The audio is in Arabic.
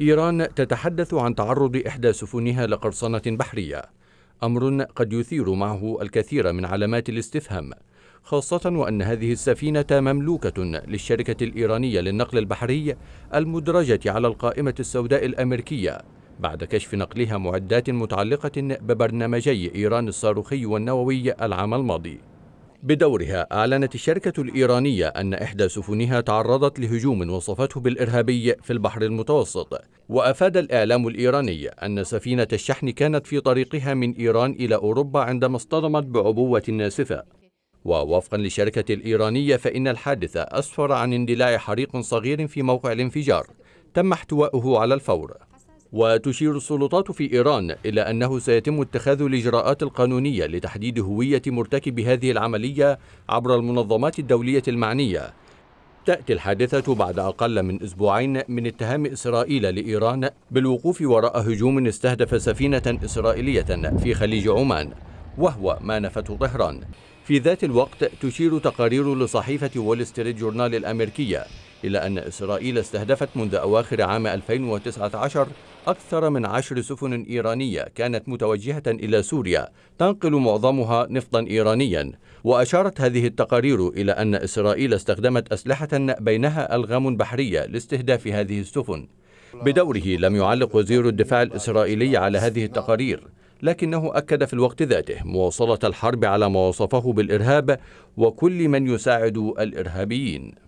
إيران تتحدث عن تعرض إحدى سفنها لقرصنة بحرية أمر قد يثير معه الكثير من علامات الاستفهام خاصة وأن هذه السفينة مملوكة للشركة الإيرانية للنقل البحري المدرجة على القائمة السوداء الأمريكية بعد كشف نقلها معدات متعلقة ببرنامجي إيران الصاروخي والنووي العام الماضي بدورها أعلنت الشركة الإيرانية أن إحدى سفنها تعرضت لهجوم وصفته بالإرهابي في البحر المتوسط وأفاد الإعلام الإيراني أن سفينة الشحن كانت في طريقها من إيران إلى أوروبا عندما اصطدمت بعبوة ناسفة ووفقا للشركة الإيرانية فإن الحادث أسفر عن اندلاع حريق صغير في موقع الانفجار تم احتواؤه على الفور وتشير السلطات في إيران إلى أنه سيتم اتخاذ الإجراءات القانونية لتحديد هوية مرتكب هذه العملية عبر المنظمات الدولية المعنية تأتي الحادثة بعد أقل من أسبوعين من اتهام إسرائيل لإيران بالوقوف وراء هجوم استهدف سفينة إسرائيلية في خليج عمان وهو ما نفته طهران في ذات الوقت تشير تقارير لصحيفة وول ستريت جورنال الأمريكية إلى أن إسرائيل استهدفت منذ أواخر عام 2019 أكثر من عشر سفن إيرانية كانت متوجهة إلى سوريا تنقل معظمها نفطا إيرانيا وأشارت هذه التقارير إلى أن إسرائيل استخدمت أسلحة بينها ألغام بحرية لاستهداف هذه السفن بدوره لم يعلق وزير الدفاع الإسرائيلي على هذه التقارير لكنه أكد في الوقت ذاته مواصلة الحرب على ما وصفه بالإرهاب وكل من يساعد الإرهابيين